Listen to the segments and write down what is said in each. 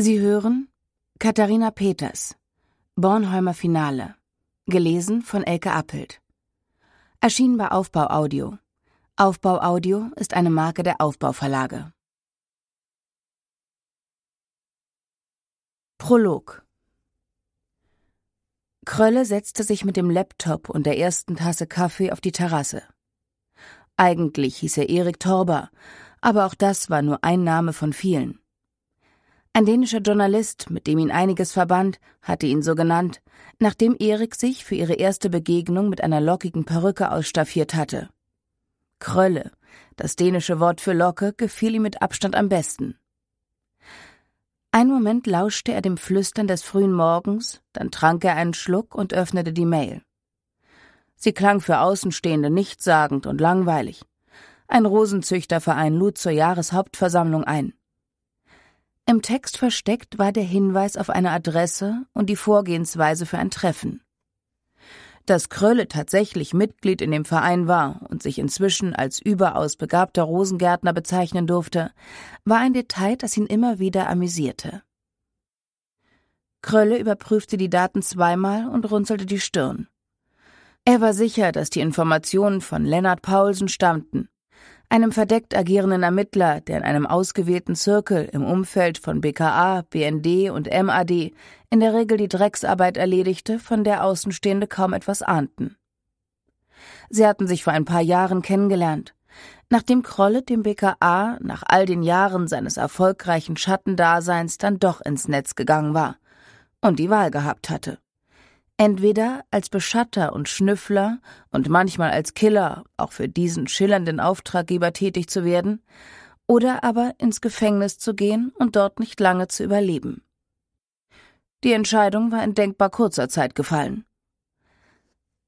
Sie hören Katharina Peters Bornholmer Finale gelesen von Elke Appelt erschienen bei Aufbau Audio. Aufbau Audio ist eine Marke der Aufbau Verlage. Prolog Krölle setzte sich mit dem Laptop und der ersten Tasse Kaffee auf die Terrasse. Eigentlich hieß er Erik Torber, aber auch das war nur ein Name von vielen. Ein dänischer Journalist, mit dem ihn einiges verband, hatte ihn so genannt, nachdem Erik sich für ihre erste Begegnung mit einer lockigen Perücke ausstaffiert hatte. Krölle, das dänische Wort für Locke, gefiel ihm mit Abstand am besten. Einen Moment lauschte er dem Flüstern des frühen Morgens, dann trank er einen Schluck und öffnete die Mail. Sie klang für Außenstehende nichtssagend und langweilig. Ein Rosenzüchterverein lud zur Jahreshauptversammlung ein. Im Text versteckt war der Hinweis auf eine Adresse und die Vorgehensweise für ein Treffen. Dass Krölle tatsächlich Mitglied in dem Verein war und sich inzwischen als überaus begabter Rosengärtner bezeichnen durfte, war ein Detail, das ihn immer wieder amüsierte. Krölle überprüfte die Daten zweimal und runzelte die Stirn. Er war sicher, dass die Informationen von Lennart Paulsen stammten, einem verdeckt agierenden Ermittler, der in einem ausgewählten Zirkel im Umfeld von BKA, BND und MAD in der Regel die Drecksarbeit erledigte, von der Außenstehende kaum etwas ahnten. Sie hatten sich vor ein paar Jahren kennengelernt. Nachdem Krolle dem BKA nach all den Jahren seines erfolgreichen Schattendaseins dann doch ins Netz gegangen war und die Wahl gehabt hatte. Entweder als Beschatter und Schnüffler und manchmal als Killer, auch für diesen schillernden Auftraggeber tätig zu werden, oder aber ins Gefängnis zu gehen und dort nicht lange zu überleben. Die Entscheidung war in denkbar kurzer Zeit gefallen.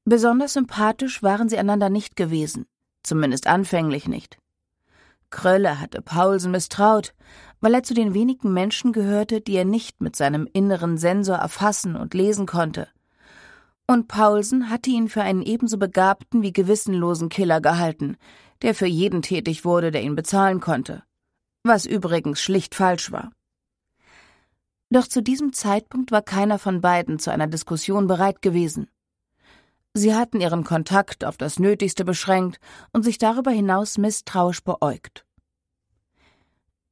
Besonders sympathisch waren sie einander nicht gewesen, zumindest anfänglich nicht. Krölle hatte Paulsen misstraut, weil er zu den wenigen Menschen gehörte, die er nicht mit seinem inneren Sensor erfassen und lesen konnte – und Paulsen hatte ihn für einen ebenso begabten wie gewissenlosen Killer gehalten, der für jeden tätig wurde, der ihn bezahlen konnte. Was übrigens schlicht falsch war. Doch zu diesem Zeitpunkt war keiner von beiden zu einer Diskussion bereit gewesen. Sie hatten ihren Kontakt auf das Nötigste beschränkt und sich darüber hinaus misstrauisch beäugt.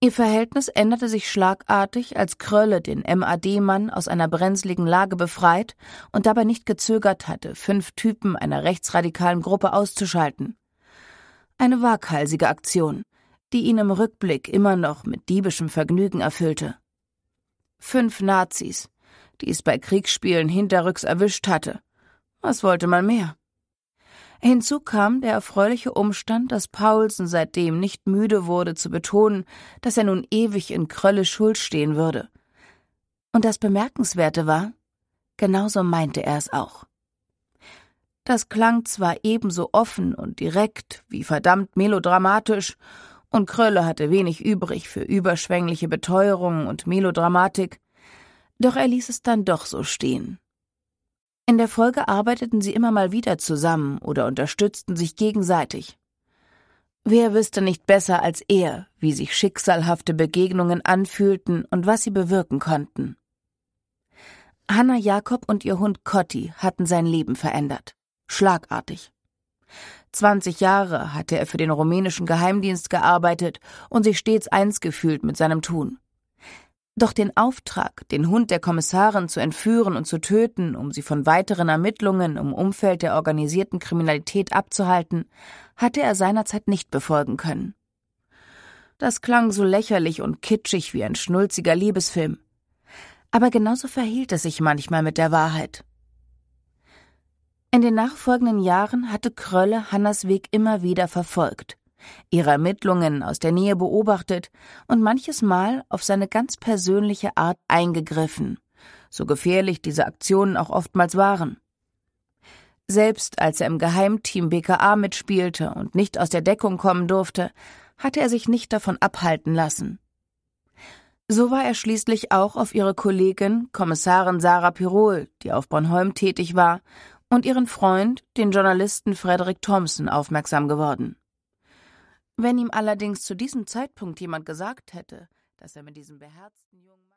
Ihr Verhältnis änderte sich schlagartig, als Krölle den MAD-Mann aus einer brenzligen Lage befreit und dabei nicht gezögert hatte, fünf Typen einer rechtsradikalen Gruppe auszuschalten. Eine waghalsige Aktion, die ihn im Rückblick immer noch mit diebischem Vergnügen erfüllte. Fünf Nazis, die es bei Kriegsspielen hinterrücks erwischt hatte. Was wollte man mehr? Hinzu kam der erfreuliche Umstand, dass Paulsen seitdem nicht müde wurde zu betonen, dass er nun ewig in Krölle Schuld stehen würde. Und das Bemerkenswerte war, genauso meinte er es auch. Das klang zwar ebenso offen und direkt wie verdammt melodramatisch, und Krölle hatte wenig übrig für überschwängliche Beteuerungen und Melodramatik, doch er ließ es dann doch so stehen. In der Folge arbeiteten sie immer mal wieder zusammen oder unterstützten sich gegenseitig. Wer wüsste nicht besser als er, wie sich schicksalhafte Begegnungen anfühlten und was sie bewirken konnten. Hanna Jakob und ihr Hund Cotti hatten sein Leben verändert. Schlagartig. 20 Jahre hatte er für den rumänischen Geheimdienst gearbeitet und sich stets eins gefühlt mit seinem Tun. Doch den Auftrag, den Hund der Kommissarin zu entführen und zu töten, um sie von weiteren Ermittlungen im Umfeld der organisierten Kriminalität abzuhalten, hatte er seinerzeit nicht befolgen können. Das klang so lächerlich und kitschig wie ein schnulziger Liebesfilm. Aber genauso verhielt es sich manchmal mit der Wahrheit. In den nachfolgenden Jahren hatte Krölle Hannas Weg immer wieder verfolgt ihre Ermittlungen aus der Nähe beobachtet und manches Mal auf seine ganz persönliche Art eingegriffen, so gefährlich diese Aktionen auch oftmals waren. Selbst als er im Geheimteam BKA mitspielte und nicht aus der Deckung kommen durfte, hatte er sich nicht davon abhalten lassen. So war er schließlich auch auf ihre Kollegin, Kommissarin Sarah Pirol, die auf Bornholm tätig war, und ihren Freund, den Journalisten Frederick Thompson, aufmerksam geworden. Wenn ihm allerdings zu diesem Zeitpunkt jemand gesagt hätte, dass er mit diesem beherzten jungen